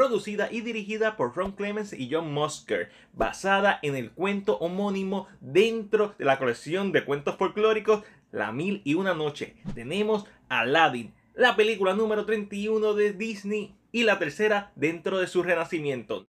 producida y dirigida por Ron Clemens y John Musker, basada en el cuento homónimo dentro de la colección de cuentos folclóricos La Mil y Una Noche. Tenemos Aladdin, la película número 31 de Disney y la tercera dentro de su renacimiento.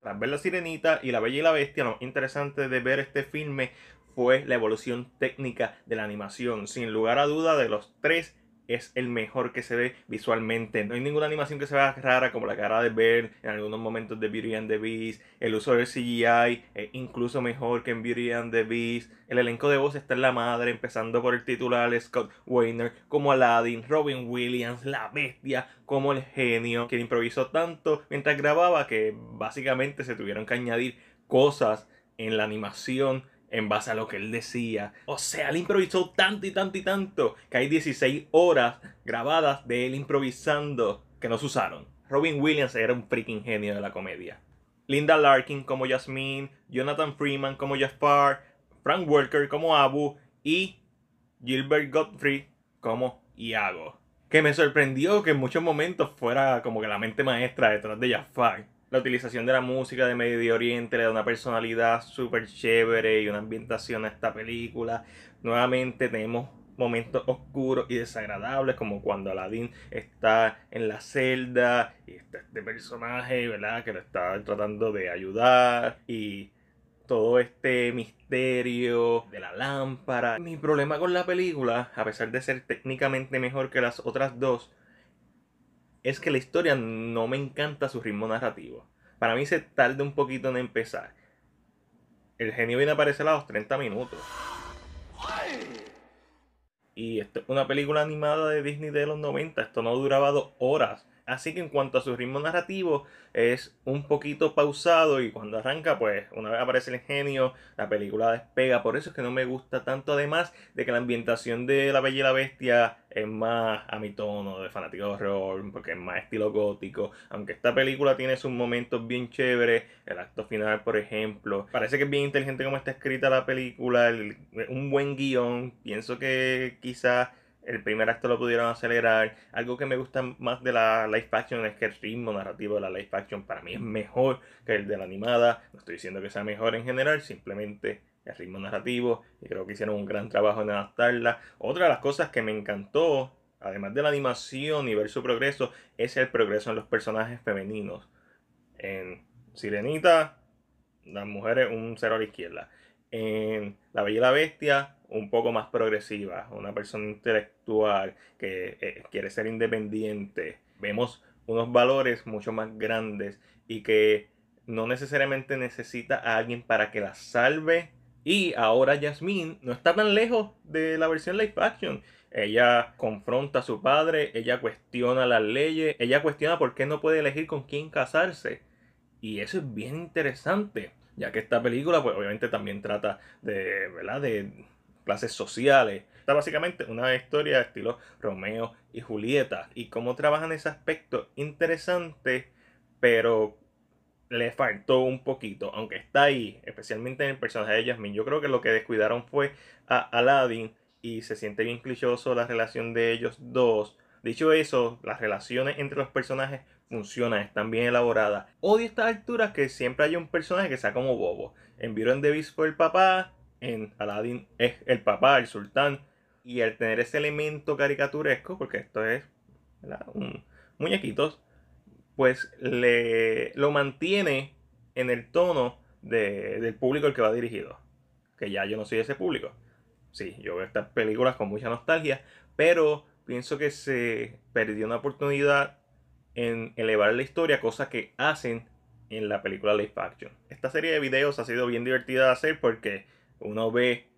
Tras ver La Sirenita y La Bella y la Bestia, lo interesante de ver este filme fue la evolución técnica de la animación. Sin lugar a duda, de los tres es el mejor que se ve visualmente. No hay ninguna animación que se vea rara como la cara de ver en algunos momentos de Beauty and the Beast. El uso del CGI es incluso mejor que en Beauty and the Beast. El elenco de voz está en la madre, empezando por el titular Scott Weiner como Aladdin, Robin Williams, la bestia como el genio, que improvisó tanto mientras grababa que básicamente se tuvieron que añadir cosas en la animación en base a lo que él decía. O sea, él improvisó tanto y tanto y tanto que hay 16 horas grabadas de él improvisando que no se usaron. Robin Williams era un freaking genio de la comedia. Linda Larkin como Jasmine, Jonathan Freeman como Jafar, Frank Walker como Abu y Gilbert Godfrey como Iago. Que me sorprendió que en muchos momentos fuera como que la mente maestra detrás de Jafar la utilización de la música de Medio Oriente le da una personalidad súper chévere y una ambientación a esta película. Nuevamente tenemos momentos oscuros y desagradables, como cuando Aladdin está en la celda y está este personaje, ¿verdad? Que lo está tratando de ayudar y todo este misterio de la lámpara. Mi problema con la película, a pesar de ser técnicamente mejor que las otras dos, es que la historia no me encanta su ritmo narrativo. Para mí se tarda un poquito en empezar. El genio viene a aparecer a los 30 minutos. Y esto, una película animada de Disney de los 90, esto no duraba dos horas. Así que en cuanto a su ritmo narrativo, es un poquito pausado y cuando arranca, pues una vez aparece el genio, la película despega. Por eso es que no me gusta tanto, además de que la ambientación de La Bella y la Bestia es más a mi tono de fanático de horror, porque es más estilo gótico. Aunque esta película tiene sus momentos bien chéveres, el acto final, por ejemplo. Parece que es bien inteligente como está escrita la película, un buen guión. Pienso que quizás el primer acto lo pudieron acelerar. Algo que me gusta más de la live action es que el ritmo narrativo de la live action para mí es mejor que el de la animada. No estoy diciendo que sea mejor en general, simplemente el ritmo narrativo. Y creo que hicieron un gran trabajo en adaptarla. Otra de las cosas que me encantó, además de la animación y ver su progreso, es el progreso en los personajes femeninos. En Sirenita, las mujeres un cero a la izquierda. En La Bella y la Bestia, un poco más progresiva, una persona intelectual que eh, quiere ser independiente. Vemos unos valores mucho más grandes y que no necesariamente necesita a alguien para que la salve. Y ahora Jasmine no está tan lejos de la versión live action. Ella confronta a su padre, ella cuestiona las leyes, ella cuestiona por qué no puede elegir con quién casarse. Y eso es bien interesante, ya que esta película pues obviamente también trata de, ¿verdad? de clases sociales. Está básicamente una historia de estilo Romeo y Julieta y cómo trabajan ese aspecto interesante, pero le faltó un poquito, aunque está ahí, especialmente en el personaje de Jasmine. Yo creo que lo que descuidaron fue a Aladdin y se siente bien clichoso la relación de ellos dos. Dicho eso, las relaciones entre los personajes funcionan, están bien elaboradas. Odio estas alturas que siempre hay un personaje que sea como bobo. En Viron de por el papá, en Aladdin es el papá, el sultán, y al tener ese elemento caricaturesco, porque esto es un, muñequitos, pues le, lo mantiene en el tono de, del público al que va dirigido. Que ya yo no soy ese público. Sí, yo veo estas películas con mucha nostalgia, pero pienso que se perdió una oportunidad en elevar la historia, cosa que hacen en la película Life Action. Esta serie de videos ha sido bien divertida de hacer porque uno ve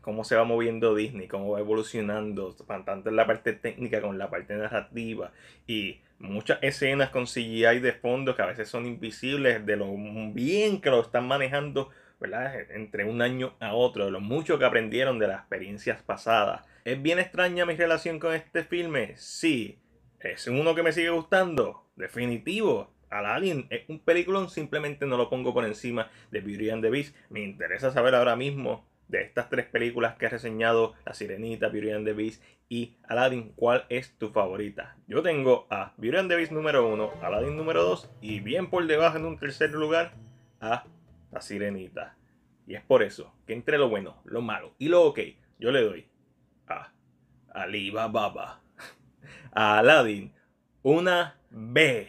cómo se va moviendo Disney, cómo va evolucionando, tanto en la parte técnica como en la parte narrativa. Y muchas escenas con CGI de fondo que a veces son invisibles, de lo bien que lo están manejando, ¿verdad? Entre un año a otro, de lo mucho que aprendieron de las experiencias pasadas. ¿Es bien extraña mi relación con este filme? Sí. ¿Es uno que me sigue gustando? Definitivo. Aladdin es un peliculón, simplemente no lo pongo por encima de Beauty and the Beast. Me interesa saber ahora mismo de estas tres películas que he reseñado, La Sirenita, Beauty and the Beast y Aladdin, ¿cuál es tu favorita? Yo tengo a Beauty and the Beast número 1, Aladdin número 2 y bien por debajo en un tercer lugar a La Sirenita. Y es por eso que entre lo bueno, lo malo y lo ok, yo le doy a Alibaba, a Aladdin, una B.